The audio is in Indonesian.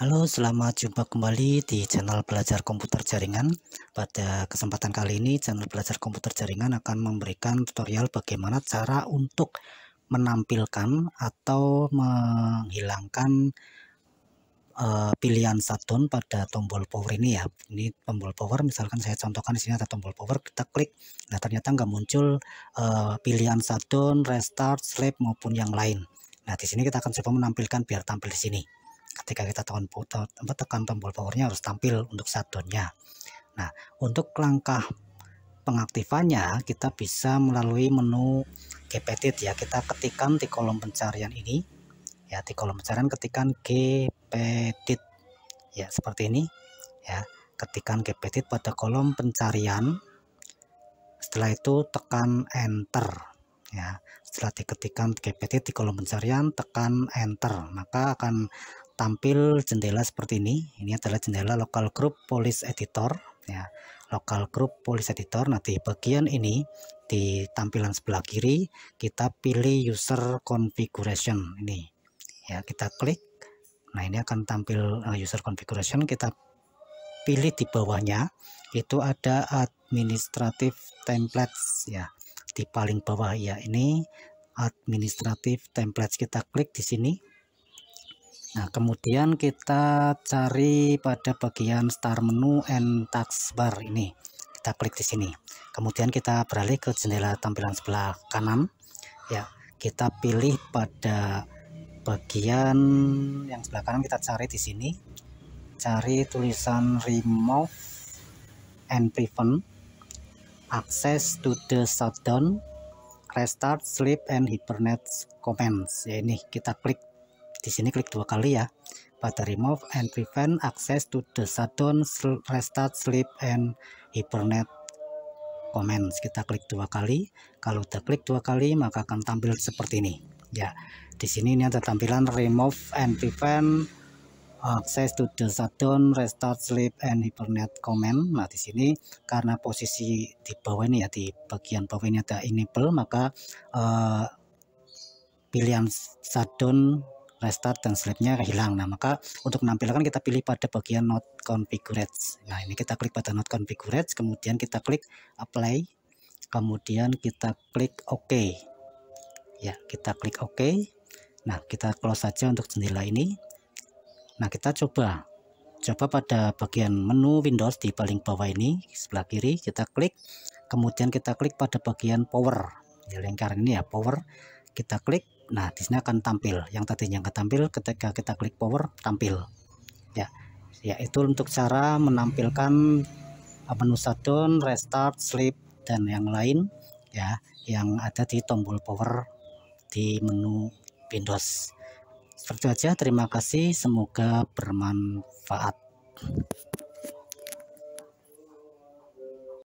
Halo, selamat jumpa kembali di channel Belajar Komputer Jaringan. Pada kesempatan kali ini, channel Belajar Komputer Jaringan akan memberikan tutorial bagaimana cara untuk menampilkan atau menghilangkan uh, pilihan shutdown pada tombol power ini ya. Ini tombol power, misalkan saya contohkan di sini ada tombol power, kita klik. Nah, ternyata nggak muncul uh, pilihan shutdown, restart, sleep maupun yang lain. Nah, di sini kita akan coba menampilkan biar tampil di sini ketika kita tekan tekan tombol powernya harus tampil untuk shutdownnya nah untuk langkah pengaktifannya kita bisa melalui menu GPT ya kita ketikkan di kolom pencarian ini ya di kolom pencarian ketikan GPT ya seperti ini ya ketikan GPT pada kolom pencarian setelah itu tekan enter ya setelah diketikkan GPT di kolom pencarian tekan enter maka akan tampil jendela seperti ini. Ini adalah jendela local group police editor ya. Local group police editor. nanti bagian ini di tampilan sebelah kiri kita pilih user configuration ini. Ya, kita klik. Nah, ini akan tampil eh, user configuration kita pilih di bawahnya itu ada administrative templates ya di paling bawah ya ini administrative templates kita klik di sini Nah, kemudian kita cari pada bagian start menu and taskbar ini. Kita klik di sini. Kemudian kita beralih ke jendela tampilan sebelah kanan. Ya, kita pilih pada bagian yang sebelah kanan kita cari di sini. Cari tulisan remove and prevent access to the shutdown restart sleep and hibernate commands. Ya ini kita klik di sini klik dua kali ya. Pada remove and prevent access to the shutdown, restart, sleep, and hibernate comments. Kita klik dua kali. Kalau udah klik dua kali, maka akan tampil seperti ini. Ya, di sini ini ada tampilan remove and prevent access to the shutdown, restart, sleep, and hibernate komen Nah, di sini karena posisi di bawah ini ya, di bagian bawah ini ada enable, maka uh, pilihan shutdown restart dan sleepnya hilang. Nah, maka untuk menampilkan kita pilih pada bagian not configured. Nah, ini kita klik pada not configured, kemudian kita klik apply, kemudian kita klik OK. Ya, kita klik OK. Nah, kita close saja untuk jendela ini. Nah, kita coba coba pada bagian menu Windows di paling bawah ini sebelah kiri kita klik kemudian kita klik pada bagian power ya lingkaran ini ya power kita klik Nah, di sini akan tampil yang tadinya nggak tampil ketika kita klik power tampil. Ya. Yaitu untuk cara menampilkan uh, menu shutdown, restart, sleep dan yang lain ya yang ada di tombol power di menu Windows. Seperti itu aja, terima kasih, semoga bermanfaat.